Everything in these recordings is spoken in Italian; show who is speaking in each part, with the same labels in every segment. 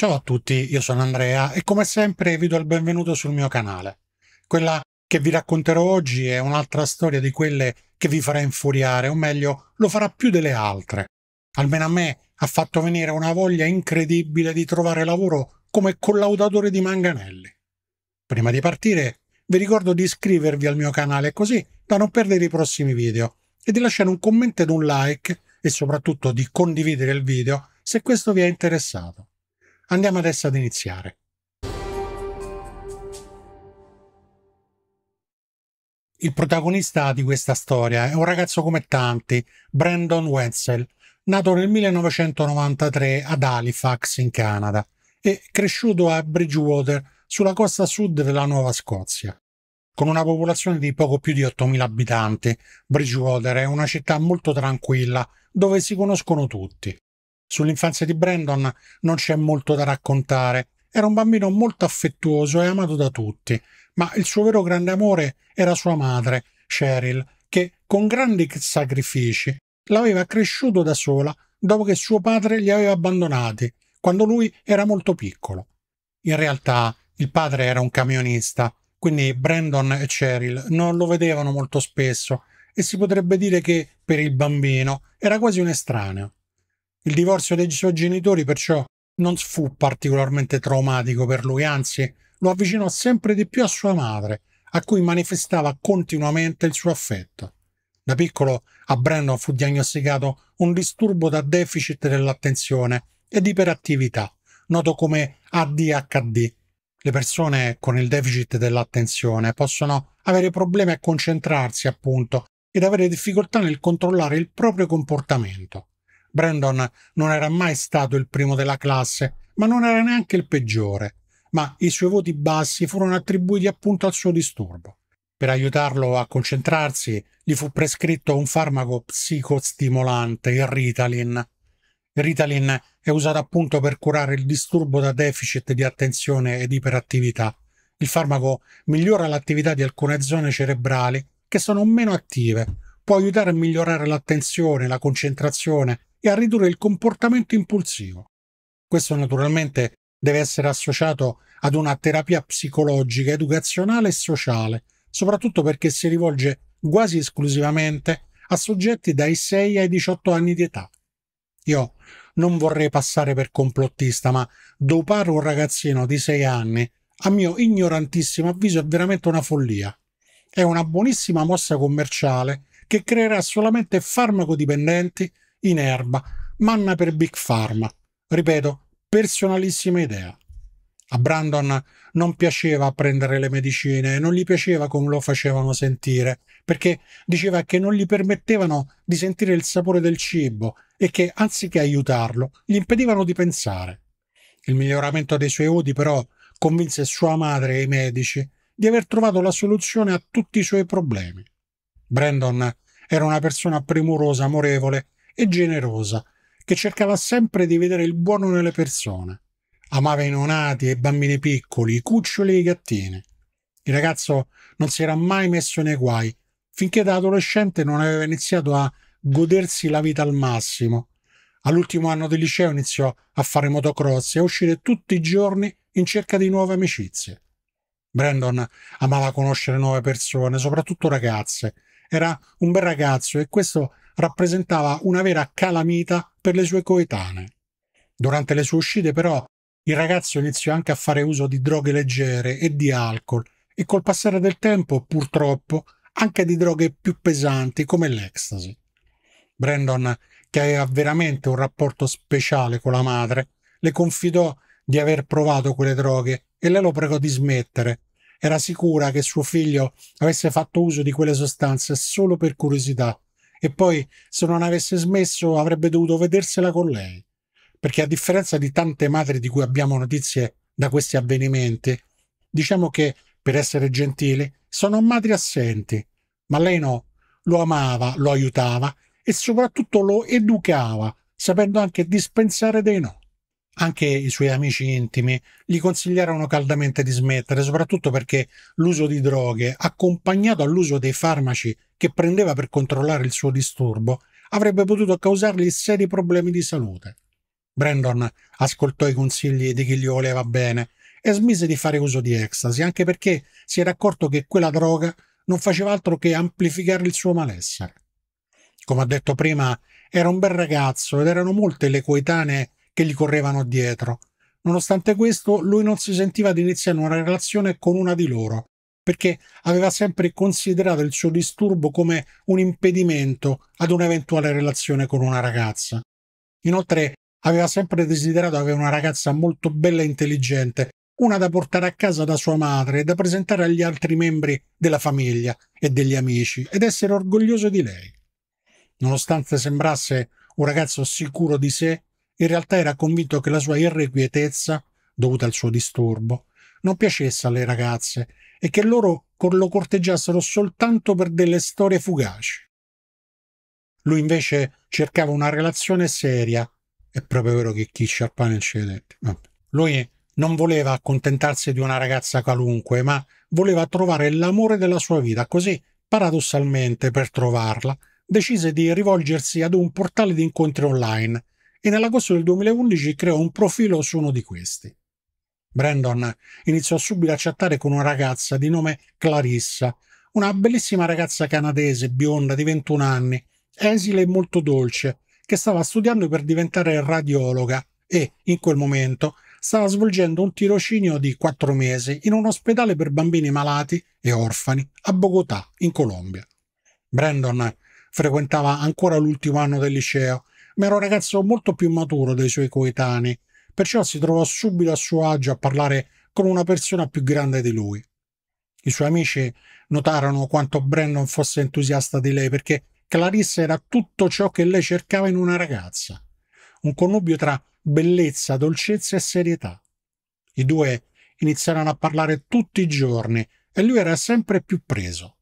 Speaker 1: Ciao a tutti, io sono Andrea e come sempre vi do il benvenuto sul mio canale. Quella che vi racconterò oggi è un'altra storia di quelle che vi farà infuriare, o meglio, lo farà più delle altre. Almeno a me ha fatto venire una voglia incredibile di trovare lavoro come collaudatore di manganelli. Prima di partire vi ricordo di iscrivervi al mio canale così da non perdere i prossimi video e di lasciare un commento ed un like e soprattutto di condividere il video se questo vi è interessato. Andiamo adesso ad iniziare. Il protagonista di questa storia è un ragazzo come tanti, Brandon Wenzel, nato nel 1993 ad Halifax in Canada e cresciuto a Bridgewater sulla costa sud della Nuova Scozia. Con una popolazione di poco più di 8.000 abitanti, Bridgewater è una città molto tranquilla dove si conoscono tutti. Sull'infanzia di Brandon non c'è molto da raccontare. Era un bambino molto affettuoso e amato da tutti, ma il suo vero grande amore era sua madre, Cheryl, che con grandi sacrifici l'aveva cresciuto da sola dopo che suo padre li aveva abbandonati, quando lui era molto piccolo. In realtà il padre era un camionista, quindi Brandon e Cheryl non lo vedevano molto spesso e si potrebbe dire che, per il bambino, era quasi un estraneo. Il divorzio dei suoi genitori perciò non fu particolarmente traumatico per lui, anzi lo avvicinò sempre di più a sua madre, a cui manifestava continuamente il suo affetto. Da piccolo a Brandon fu diagnosticato un disturbo da deficit dell'attenzione ed iperattività, noto come ADHD. Le persone con il deficit dell'attenzione possono avere problemi a concentrarsi, appunto, ed avere difficoltà nel controllare il proprio comportamento. Brandon non era mai stato il primo della classe, ma non era neanche il peggiore, ma i suoi voti bassi furono attribuiti appunto al suo disturbo. Per aiutarlo a concentrarsi gli fu prescritto un farmaco psicostimolante, il Ritalin. Il Ritalin è usato appunto per curare il disturbo da deficit di attenzione ed iperattività. Il farmaco migliora l'attività di alcune zone cerebrali che sono meno attive, può aiutare a migliorare l'attenzione, la concentrazione e a ridurre il comportamento impulsivo. Questo naturalmente deve essere associato ad una terapia psicologica, educazionale e sociale, soprattutto perché si rivolge quasi esclusivamente a soggetti dai 6 ai 18 anni di età. Io non vorrei passare per complottista, ma dopare un ragazzino di 6 anni, a mio ignorantissimo avviso, è veramente una follia. È una buonissima mossa commerciale che creerà solamente farmacodipendenti in erba, manna per Big Pharma. Ripeto, personalissima idea. A Brandon non piaceva prendere le medicine, non gli piaceva come lo facevano sentire, perché diceva che non gli permettevano di sentire il sapore del cibo e che, anziché aiutarlo, gli impedivano di pensare. Il miglioramento dei suoi odi, però, convinse sua madre e i medici di aver trovato la soluzione a tutti i suoi problemi. Brandon era una persona premurosa, amorevole e generosa, che cercava sempre di vedere il buono nelle persone. Amava i nonati e i bambini piccoli, i cuccioli e i gattini. Il ragazzo non si era mai messo nei guai, finché da adolescente non aveva iniziato a godersi la vita al massimo. All'ultimo anno del liceo iniziò a fare motocross e a uscire tutti i giorni in cerca di nuove amicizie. Brandon amava conoscere nuove persone, soprattutto ragazze. Era un bel ragazzo e questo rappresentava una vera calamita per le sue coetanee. Durante le sue uscite, però, il ragazzo iniziò anche a fare uso di droghe leggere e di alcol, e col passare del tempo, purtroppo, anche di droghe più pesanti come l'ecstasy. Brandon, che aveva veramente un rapporto speciale con la madre, le confidò di aver provato quelle droghe e lei lo pregò di smettere. Era sicura che suo figlio avesse fatto uso di quelle sostanze solo per curiosità e poi se non avesse smesso avrebbe dovuto vedersela con lei. Perché a differenza di tante madri di cui abbiamo notizie da questi avvenimenti, diciamo che, per essere gentili, sono madri assenti, ma lei no, lo amava, lo aiutava e soprattutto lo educava, sapendo anche dispensare dei no. Anche i suoi amici intimi gli consigliarono caldamente di smettere, soprattutto perché l'uso di droghe, accompagnato all'uso dei farmaci che prendeva per controllare il suo disturbo, avrebbe potuto causargli seri problemi di salute. Brandon ascoltò i consigli di chi gli voleva bene e smise di fare uso di ecstasy, anche perché si era accorto che quella droga non faceva altro che amplificare il suo malessere. Come ho detto prima, era un bel ragazzo ed erano molte le coetanee che gli correvano dietro. Nonostante questo, lui non si sentiva di iniziare una relazione con una di loro, perché aveva sempre considerato il suo disturbo come un impedimento ad un'eventuale relazione con una ragazza. Inoltre, aveva sempre desiderato avere una ragazza molto bella e intelligente, una da portare a casa da sua madre e da presentare agli altri membri della famiglia e degli amici, ed essere orgoglioso di lei. Nonostante sembrasse un ragazzo sicuro di sé, in realtà era convinto che la sua irrequietezza, dovuta al suo disturbo, non piacesse alle ragazze e che loro lo corteggiassero soltanto per delle storie fugaci. Lui invece cercava una relazione seria. È proprio vero che chi sciarpane il cedente. Lui non voleva accontentarsi di una ragazza qualunque, ma voleva trovare l'amore della sua vita, così paradossalmente per trovarla decise di rivolgersi ad un portale di incontri online e nell'agosto del 2011 creò un profilo su uno di questi. Brandon iniziò subito a chattare con una ragazza di nome Clarissa, una bellissima ragazza canadese, bionda, di 21 anni, esile e molto dolce, che stava studiando per diventare radiologa e, in quel momento, stava svolgendo un tirocinio di quattro mesi in un ospedale per bambini malati e orfani a Bogotà, in Colombia. Brandon frequentava ancora l'ultimo anno del liceo ma era un ragazzo molto più maturo dei suoi coetanei, perciò si trovò subito a suo agio a parlare con una persona più grande di lui. I suoi amici notarono quanto Brandon fosse entusiasta di lei perché Clarissa era tutto ciò che lei cercava in una ragazza, un connubio tra bellezza, dolcezza e serietà. I due iniziarono a parlare tutti i giorni e lui era sempre più preso.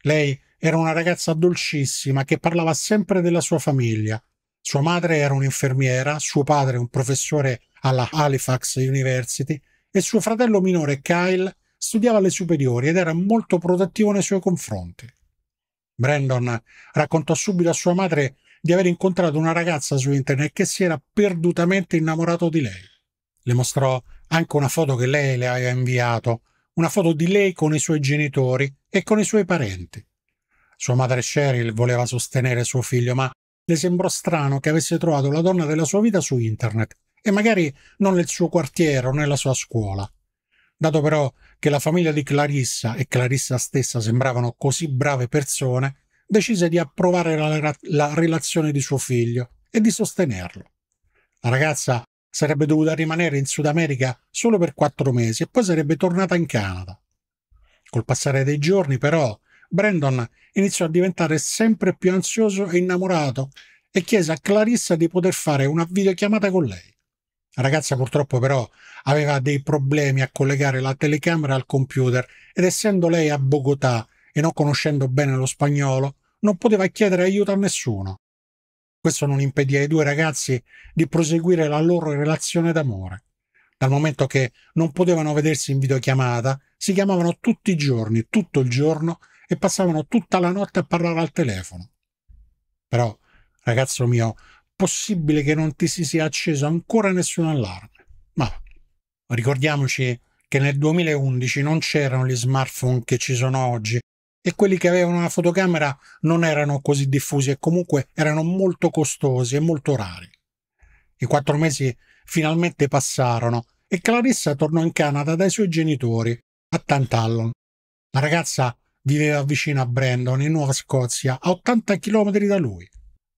Speaker 1: Lei era una ragazza dolcissima che parlava sempre della sua famiglia, sua madre era un'infermiera, suo padre un professore alla Halifax University e suo fratello minore Kyle studiava alle superiori ed era molto protettivo nei suoi confronti. Brandon raccontò subito a sua madre di aver incontrato una ragazza su internet che si era perdutamente innamorato di lei. Le mostrò anche una foto che lei le aveva inviato, una foto di lei con i suoi genitori e con i suoi parenti. Sua madre Cheryl voleva sostenere suo figlio, ma le sembrò strano che avesse trovato la donna della sua vita su internet e magari non nel suo quartiere o nella sua scuola. Dato però che la famiglia di Clarissa e Clarissa stessa sembravano così brave persone, decise di approvare la, la relazione di suo figlio e di sostenerlo. La ragazza sarebbe dovuta rimanere in Sud America solo per quattro mesi e poi sarebbe tornata in Canada. Col passare dei giorni, però, Brandon iniziò a diventare sempre più ansioso e innamorato e chiese a Clarissa di poter fare una videochiamata con lei. La ragazza purtroppo però aveva dei problemi a collegare la telecamera al computer ed essendo lei a Bogotà e non conoscendo bene lo spagnolo, non poteva chiedere aiuto a nessuno. Questo non impedì ai due ragazzi di proseguire la loro relazione d'amore. Dal momento che non potevano vedersi in videochiamata, si chiamavano tutti i giorni, tutto il giorno, e passavano tutta la notte a parlare al telefono. Però, ragazzo mio, possibile che non ti si sia acceso ancora nessun allarme. Ma ricordiamoci che nel 2011 non c'erano gli smartphone che ci sono oggi e quelli che avevano una fotocamera non erano così diffusi e comunque erano molto costosi e molto rari. I quattro mesi finalmente passarono e Clarissa tornò in Canada dai suoi genitori, a Tantallon. La ragazza viveva vicino a Brandon, in Nuova Scozia, a 80 km da lui.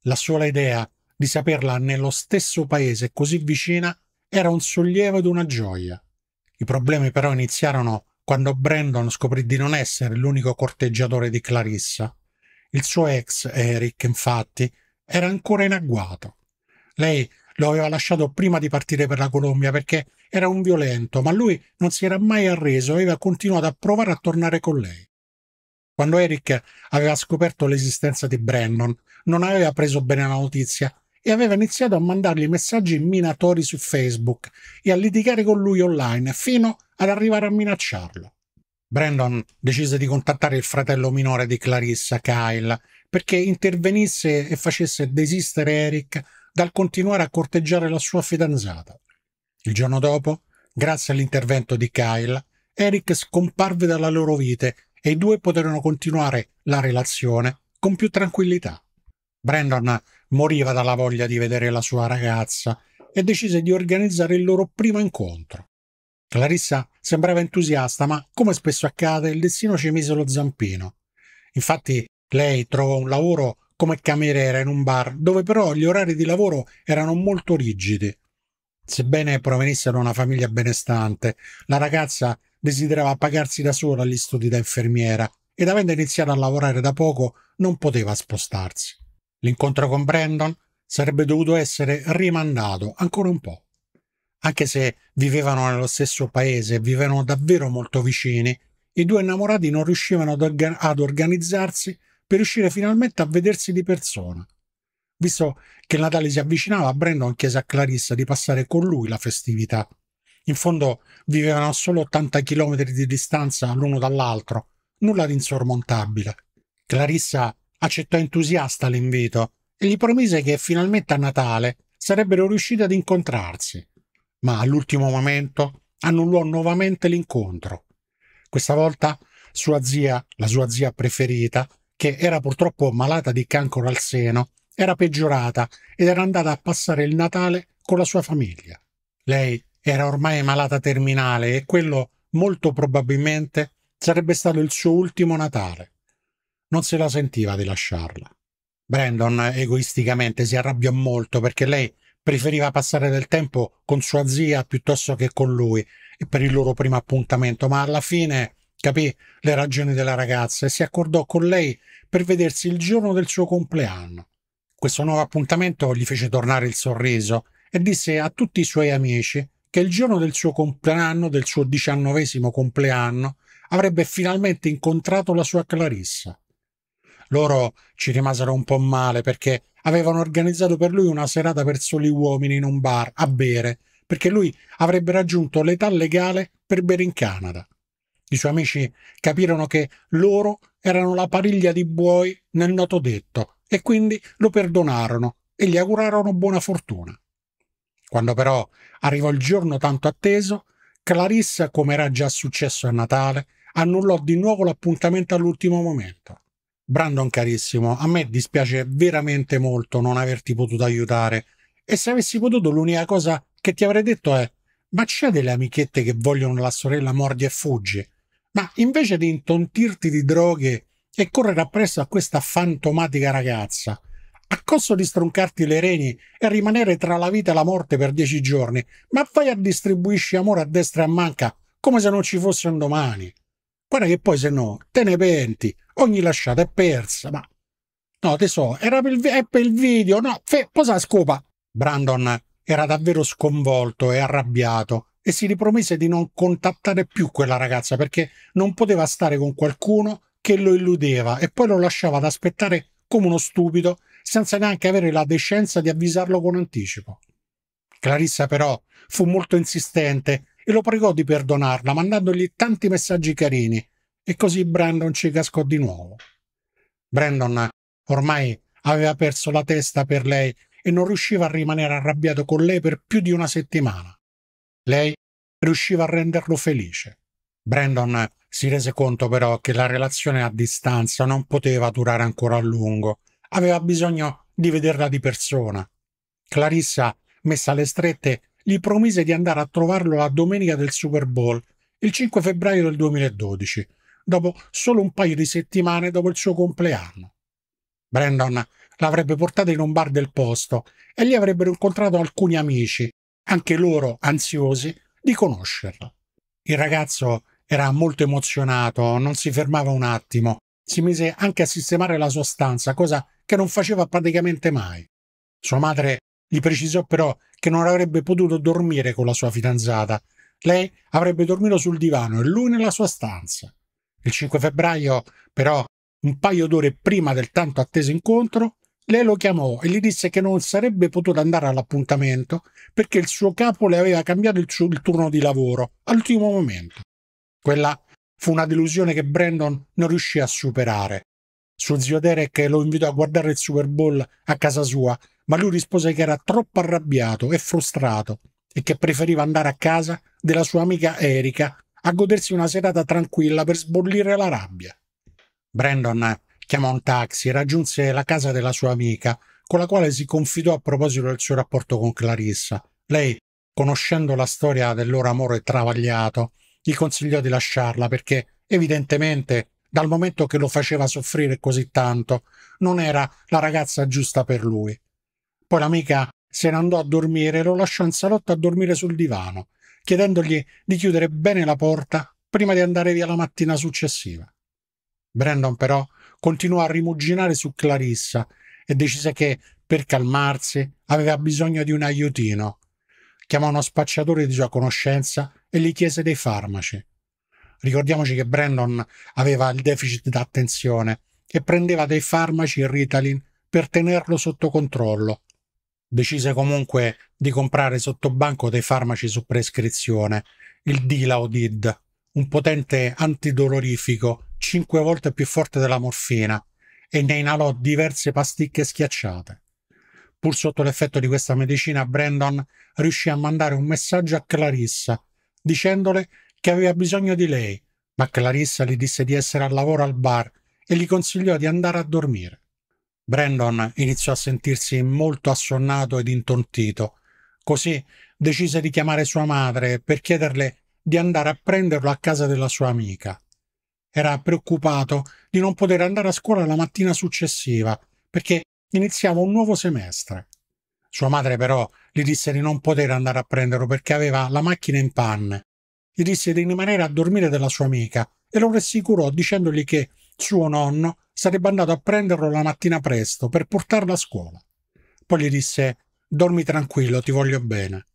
Speaker 1: La sola idea di saperla nello stesso paese così vicina era un sollievo ed una gioia. I problemi però iniziarono quando Brandon scoprì di non essere l'unico corteggiatore di Clarissa. Il suo ex, Eric, infatti, era ancora in agguato. Lei lo aveva lasciato prima di partire per la Colombia perché era un violento, ma lui non si era mai arreso e aveva continuato a provare a tornare con lei. Quando Eric aveva scoperto l'esistenza di Brandon, non aveva preso bene la notizia e aveva iniziato a mandargli messaggi minatori su Facebook e a litigare con lui online fino ad arrivare a minacciarlo. Brandon decise di contattare il fratello minore di Clarissa, Kyle, perché intervenisse e facesse desistere Eric dal continuare a corteggiare la sua fidanzata. Il giorno dopo, grazie all'intervento di Kyle, Eric scomparve dalla loro vite e i due poterono continuare la relazione con più tranquillità. Brandon moriva dalla voglia di vedere la sua ragazza e decise di organizzare il loro primo incontro. Clarissa sembrava entusiasta, ma come spesso accade, il destino ci mise lo zampino. Infatti, lei trovò un lavoro come cameriera in un bar, dove però gli orari di lavoro erano molto rigidi. Sebbene provenisse da una famiglia benestante, la ragazza desiderava pagarsi da sola gli studi da infermiera ed avendo iniziato a lavorare da poco non poteva spostarsi. L'incontro con Brandon sarebbe dovuto essere rimandato ancora un po'. Anche se vivevano nello stesso paese e vivevano davvero molto vicini, i due innamorati non riuscivano ad, organ- ad organizzarsi per riuscire finalmente a vedersi di persona. Visto che il Natale si avvicinava, Brandon chiese a Clarissa di passare con lui la festività in fondo vivevano a solo 80 km di distanza l'uno dall'altro, nulla di insormontabile. Clarissa accettò entusiasta l'invito e gli promise che finalmente a Natale sarebbero riusciti ad incontrarsi, ma all'ultimo momento annullò nuovamente l'incontro. Questa volta sua zia, la sua zia preferita, che era purtroppo malata di cancro al seno, era peggiorata ed era andata a passare il Natale con la sua famiglia. Lei era ormai malata terminale e quello molto probabilmente sarebbe stato il suo ultimo Natale. Non se la sentiva di lasciarla. Brandon egoisticamente si arrabbiò molto perché lei preferiva passare del tempo con sua zia piuttosto che con lui per il loro primo appuntamento, ma alla fine capì le ragioni della ragazza e si accordò con lei per vedersi il giorno del suo compleanno. Questo nuovo appuntamento gli fece tornare il sorriso e disse a tutti i suoi amici che il giorno del suo compleanno, del suo diciannovesimo compleanno, avrebbe finalmente incontrato la sua Clarissa. Loro ci rimasero un po' male perché avevano organizzato per lui una serata per soli uomini in un bar a bere, perché lui avrebbe raggiunto l'età legale per bere in Canada. I suoi amici capirono che loro erano la pariglia di buoi nel noto detto e quindi lo perdonarono e gli augurarono buona fortuna. Quando però arrivò il giorno tanto atteso, Clarissa, come era già successo a Natale, annullò di nuovo l'appuntamento all'ultimo momento. Brandon carissimo, a me dispiace veramente molto non averti potuto aiutare e se avessi potuto l'unica cosa che ti avrei detto è ma c'è delle amichette che vogliono la sorella mordi e fuggi? Ma invece di intontirti di droghe e correre appresso a questa fantomatica ragazza, a costo di stroncarti le reni e rimanere tra la vita e la morte per dieci giorni, ma vai a distribuirci amore a destra e a manca, come se non ci fosse un domani. Guarda che poi se no, te ne penti, ogni lasciata è persa, ma... No, tesoro, era per il, per il video, no, fe, posa scopa. Brandon era davvero sconvolto e arrabbiato e si ripromise di non contattare più quella ragazza perché non poteva stare con qualcuno che lo illudeva e poi lo lasciava ad aspettare come uno stupido senza neanche avere la decenza di avvisarlo con anticipo. Clarissa però fu molto insistente e lo pregò di perdonarla mandandogli tanti messaggi carini e così Brandon ci cascò di nuovo. Brandon ormai aveva perso la testa per lei e non riusciva a rimanere arrabbiato con lei per più di una settimana. Lei riusciva a renderlo felice. Brandon si rese conto però che la relazione a distanza non poteva durare ancora a lungo aveva bisogno di vederla di persona. Clarissa, messa alle strette, gli promise di andare a trovarlo la domenica del Super Bowl, il 5 febbraio del 2012, dopo solo un paio di settimane dopo il suo compleanno. Brandon l'avrebbe portata in un bar del posto e lì avrebbero incontrato alcuni amici, anche loro ansiosi di conoscerla. Il ragazzo era molto emozionato, non si fermava un attimo, si mise anche a sistemare la sua stanza, cosa che non faceva praticamente mai. Sua madre gli precisò però che non avrebbe potuto dormire con la sua fidanzata. Lei avrebbe dormito sul divano e lui nella sua stanza. Il 5 febbraio, però, un paio d'ore prima del tanto atteso incontro, lei lo chiamò e gli disse che non sarebbe potuto andare all'appuntamento perché il suo capo le aveva cambiato il, suo, il turno di lavoro all'ultimo momento. Quella fu una delusione che Brandon non riuscì a superare. Suo zio Derek lo invitò a guardare il Super Bowl a casa sua, ma lui rispose che era troppo arrabbiato e frustrato e che preferiva andare a casa della sua amica Erika a godersi una serata tranquilla per sbollire la rabbia. Brandon chiamò un taxi e raggiunse la casa della sua amica, con la quale si confidò a proposito del suo rapporto con Clarissa. Lei, conoscendo la storia del loro amore travagliato, gli consigliò di lasciarla perché evidentemente dal momento che lo faceva soffrire così tanto, non era la ragazza giusta per lui. Poi l'amica se ne andò a dormire e lo lasciò in salotto a dormire sul divano, chiedendogli di chiudere bene la porta prima di andare via la mattina successiva. Brandon però continuò a rimuginare su Clarissa e decise che, per calmarsi, aveva bisogno di un aiutino. Chiamò uno spacciatore di sua conoscenza e gli chiese dei farmaci. Ricordiamoci che Brandon aveva il deficit d'attenzione e prendeva dei farmaci Ritalin per tenerlo sotto controllo. Decise comunque di comprare sotto banco dei farmaci su prescrizione, il Dilaudid, un potente antidolorifico 5 volte più forte della morfina, e ne inalò diverse pasticche schiacciate. Pur sotto l'effetto di questa medicina, Brandon riuscì a mandare un messaggio a Clarissa, dicendole che che aveva bisogno di lei, ma Clarissa gli disse di essere al lavoro al bar e gli consigliò di andare a dormire. Brandon iniziò a sentirsi molto assonnato ed intontito. Così decise di chiamare sua madre per chiederle di andare a prenderlo a casa della sua amica. Era preoccupato di non poter andare a scuola la mattina successiva perché iniziava un nuovo semestre. Sua madre però gli disse di non poter andare a prenderlo perché aveva la macchina in panne gli disse di rimanere a dormire della sua amica e lo rassicurò dicendogli che suo nonno sarebbe andato a prenderlo la mattina presto per portarlo a scuola. Poi gli disse Dormi tranquillo, ti voglio bene.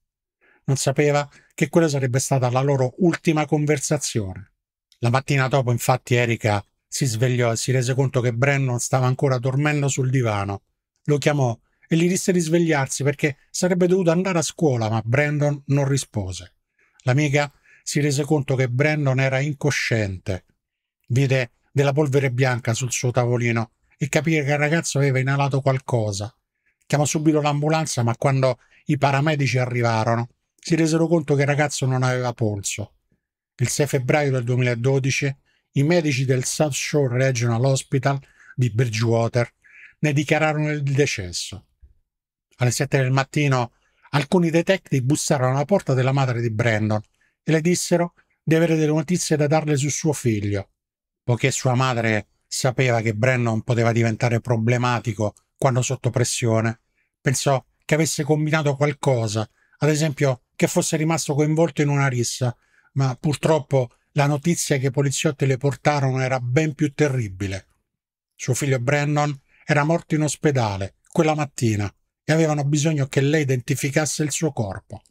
Speaker 1: Non sapeva che quella sarebbe stata la loro ultima conversazione. La mattina dopo, infatti, Erika si svegliò e si rese conto che Brennan stava ancora dormendo sul divano. Lo chiamò e gli disse di svegliarsi perché sarebbe dovuto andare a scuola, ma Brandon non rispose. L'amica si rese conto che Brandon era incosciente. Vide della polvere bianca sul suo tavolino e capì che il ragazzo aveva inalato qualcosa. Chiamò subito l'ambulanza, ma quando i paramedici arrivarono, si resero conto che il ragazzo non aveva polso. Il 6 febbraio del 2012, i medici del South Shore Regional Hospital di Bridgewater ne dichiararono il decesso. Alle 7 del mattino, alcuni detective bussarono alla porta della madre di Brandon e le dissero di avere delle notizie da darle su suo figlio, poiché sua madre sapeva che Brennan poteva diventare problematico quando sotto pressione, pensò che avesse combinato qualcosa, ad esempio che fosse rimasto coinvolto in una rissa, ma purtroppo la notizia che i poliziotti le portarono era ben più terribile. Suo figlio Brennan era morto in ospedale quella mattina e avevano bisogno che lei identificasse il suo corpo.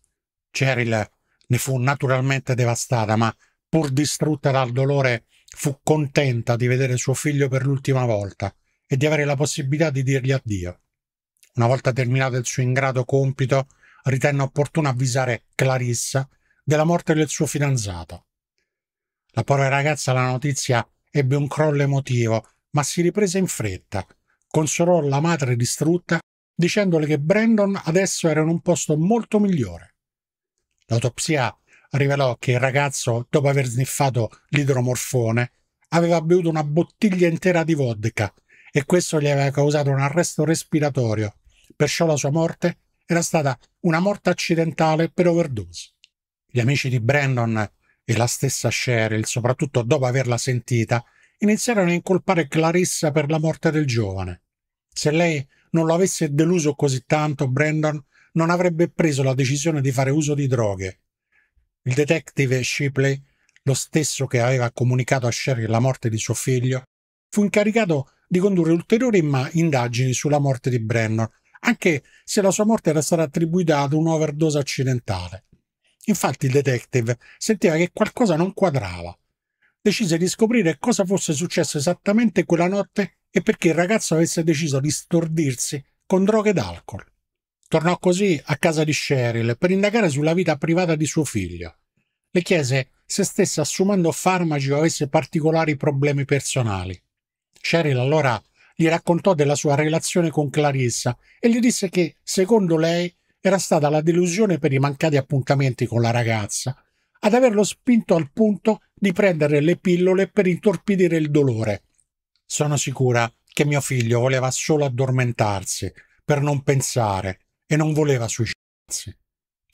Speaker 1: Cheryl ne fu naturalmente devastata, ma pur distrutta dal dolore fu contenta di vedere suo figlio per l'ultima volta e di avere la possibilità di dirgli addio. Una volta terminato il suo ingrato compito, ritenne opportuno avvisare Clarissa della morte del suo fidanzato. La povera ragazza alla notizia ebbe un crollo emotivo, ma si riprese in fretta. Consolò la madre distrutta dicendole che Brandon adesso era in un posto molto migliore. L'autopsia rivelò che il ragazzo, dopo aver sniffato l'idromorfone, aveva bevuto una bottiglia intera di vodka e questo gli aveva causato un arresto respiratorio. Perciò la sua morte era stata una morte accidentale per overdose. Gli amici di Brandon e la stessa Cheryl, soprattutto dopo averla sentita, iniziarono a incolpare Clarissa per la morte del giovane. Se lei non lo avesse deluso così tanto, Brandon non avrebbe preso la decisione di fare uso di droghe. Il detective Shipley, lo stesso che aveva comunicato a Sherry la morte di suo figlio, fu incaricato di condurre ulteriori indagini sulla morte di Brennan, anche se la sua morte era stata attribuita ad un'overdose accidentale. Infatti il detective sentiva che qualcosa non quadrava. Decise di scoprire cosa fosse successo esattamente quella notte e perché il ragazzo avesse deciso di stordirsi con droghe ed alcol. Tornò così a casa di Cheryl per indagare sulla vita privata di suo figlio. Le chiese se stesse assumendo farmaci o avesse particolari problemi personali. Cheryl allora gli raccontò della sua relazione con Clarissa e gli disse che, secondo lei, era stata la delusione per i mancati appuntamenti con la ragazza ad averlo spinto al punto di prendere le pillole per intorpidire il dolore. Sono sicura che mio figlio voleva solo addormentarsi, per non pensare, e non voleva suicidarsi.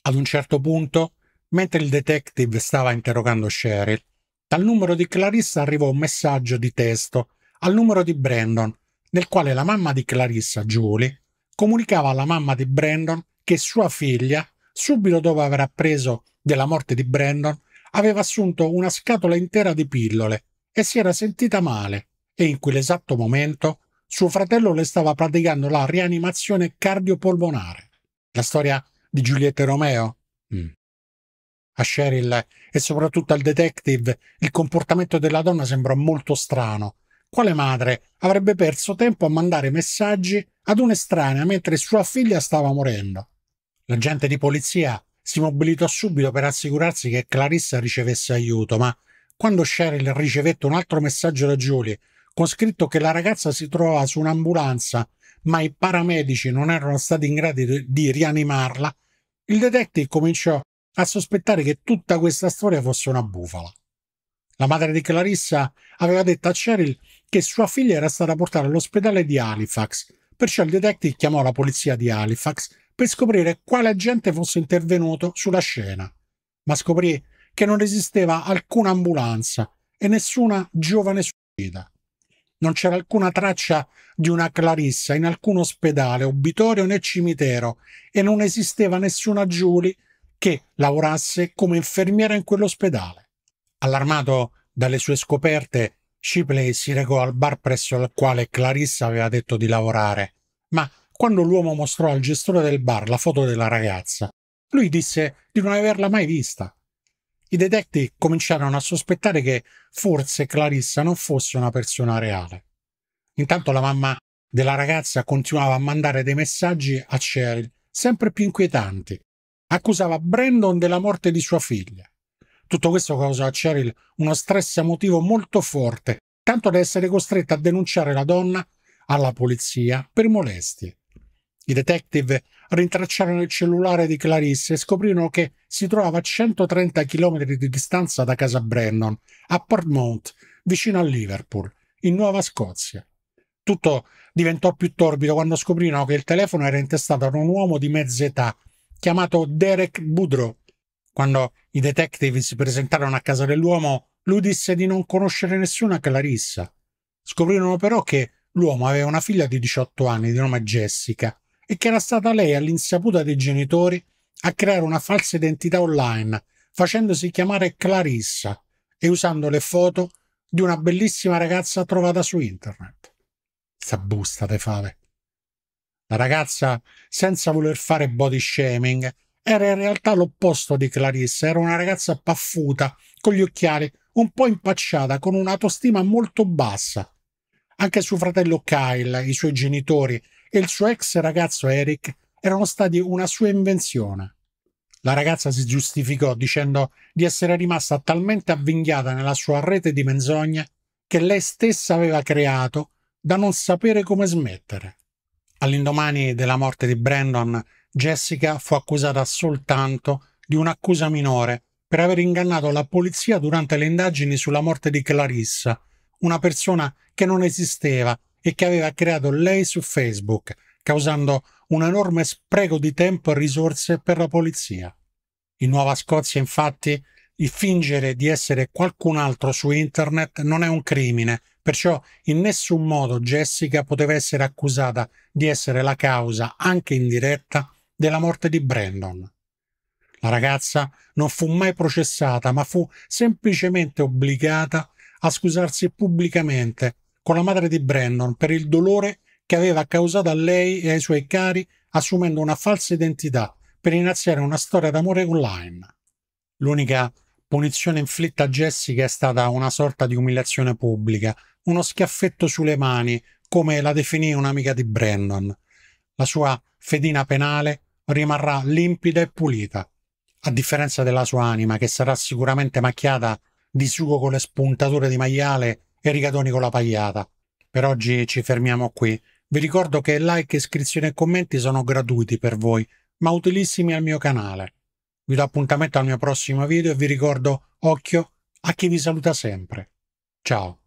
Speaker 1: Ad un certo punto, mentre il detective stava interrogando Cheryl, dal numero di Clarissa arrivò un messaggio di testo al numero di Brandon, nel quale la mamma di Clarissa, Julie, comunicava alla mamma di Brandon che sua figlia, subito dopo aver appreso della morte di Brandon, aveva assunto una scatola intera di pillole e si era sentita male e in quell'esatto momento suo fratello le stava praticando la rianimazione cardiopolmonare. La storia di Giulietta e Romeo? Mm. A Cheryl e soprattutto al detective il comportamento della donna sembra molto strano. Quale madre avrebbe perso tempo a mandare messaggi ad un'estranea mentre sua figlia stava morendo? L'agente di polizia si mobilitò subito per assicurarsi che Clarissa ricevesse aiuto, ma quando Cheryl ricevette un altro messaggio da Julie con scritto che la ragazza si trovava su un'ambulanza, ma i paramedici non erano stati in grado di rianimarla, il detective cominciò a sospettare che tutta questa storia fosse una bufala. La madre di Clarissa aveva detto a Cheryl che sua figlia era stata portata all'ospedale di Halifax, perciò il detective chiamò la polizia di Halifax per scoprire quale agente fosse intervenuto sulla scena, ma scoprì che non esisteva alcuna ambulanza e nessuna giovane suicida. Non c'era alcuna traccia di una Clarissa in alcun ospedale, obitorio né cimitero e non esisteva nessuna Julie che lavorasse come infermiera in quell'ospedale. Allarmato dalle sue scoperte, Shipley si recò al bar presso il quale Clarissa aveva detto di lavorare, ma quando l'uomo mostrò al gestore del bar la foto della ragazza, lui disse di non averla mai vista i detective cominciarono a sospettare che forse Clarissa non fosse una persona reale. Intanto la mamma della ragazza continuava a mandare dei messaggi a Cheryl, sempre più inquietanti. Accusava Brandon della morte di sua figlia. Tutto questo causò a Cheryl uno stress emotivo molto forte, tanto da essere costretta a denunciare la donna alla polizia per molestie. I detective rintracciarono il cellulare di Clarisse e scoprirono che si trovava a 130 km di distanza da casa Brennan, a Portmount, vicino a Liverpool, in Nuova Scozia. Tutto diventò più torbido quando scoprirono che il telefono era intestato ad un uomo di mezza età chiamato Derek Budrow. Quando i detective si presentarono a casa dell'uomo, lui disse di non conoscere nessuna Clarissa. Scoprirono però che l'uomo aveva una figlia di 18 anni di nome Jessica e che era stata lei all'insaputa dei genitori a creare una falsa identità online, facendosi chiamare Clarissa e usando le foto di una bellissima ragazza trovata su internet. Sta busta te fave. La ragazza, senza voler fare body shaming, era in realtà l'opposto di Clarissa, era una ragazza paffuta, con gli occhiali, un po' impacciata, con un'autostima molto bassa, anche suo fratello Kyle, i suoi genitori e il suo ex ragazzo Eric erano stati una sua invenzione. La ragazza si giustificò dicendo di essere rimasta talmente avvinghiata nella sua rete di menzogne che lei stessa aveva creato da non sapere come smettere. All'indomani della morte di Brandon, Jessica fu accusata soltanto di un'accusa minore per aver ingannato la polizia durante le indagini sulla morte di Clarissa, una persona che che non esisteva e che aveva creato lei su Facebook, causando un enorme spreco di tempo e risorse per la polizia. In Nuova Scozia, infatti, il fingere di essere qualcun altro su internet non è un crimine, perciò in nessun modo Jessica poteva essere accusata di essere la causa, anche indiretta, della morte di Brandon. La ragazza non fu mai processata, ma fu semplicemente obbligata a scusarsi pubblicamente con la madre di Brandon per il dolore che aveva causato a lei e ai suoi cari assumendo una falsa identità per iniziare una storia d'amore online. L'unica punizione inflitta a Jessica è stata una sorta di umiliazione pubblica, uno schiaffetto sulle mani, come la definì un'amica di Brandon. La sua fedina penale rimarrà limpida e pulita, a differenza della sua anima che sarà sicuramente macchiata di sugo con le spuntature di maiale e rigatoni con la pagliata. Per oggi ci fermiamo qui. Vi ricordo che like, iscrizioni e commenti sono gratuiti per voi, ma utilissimi al mio canale. Vi do appuntamento al mio prossimo video e vi ricordo occhio a chi vi saluta sempre. Ciao!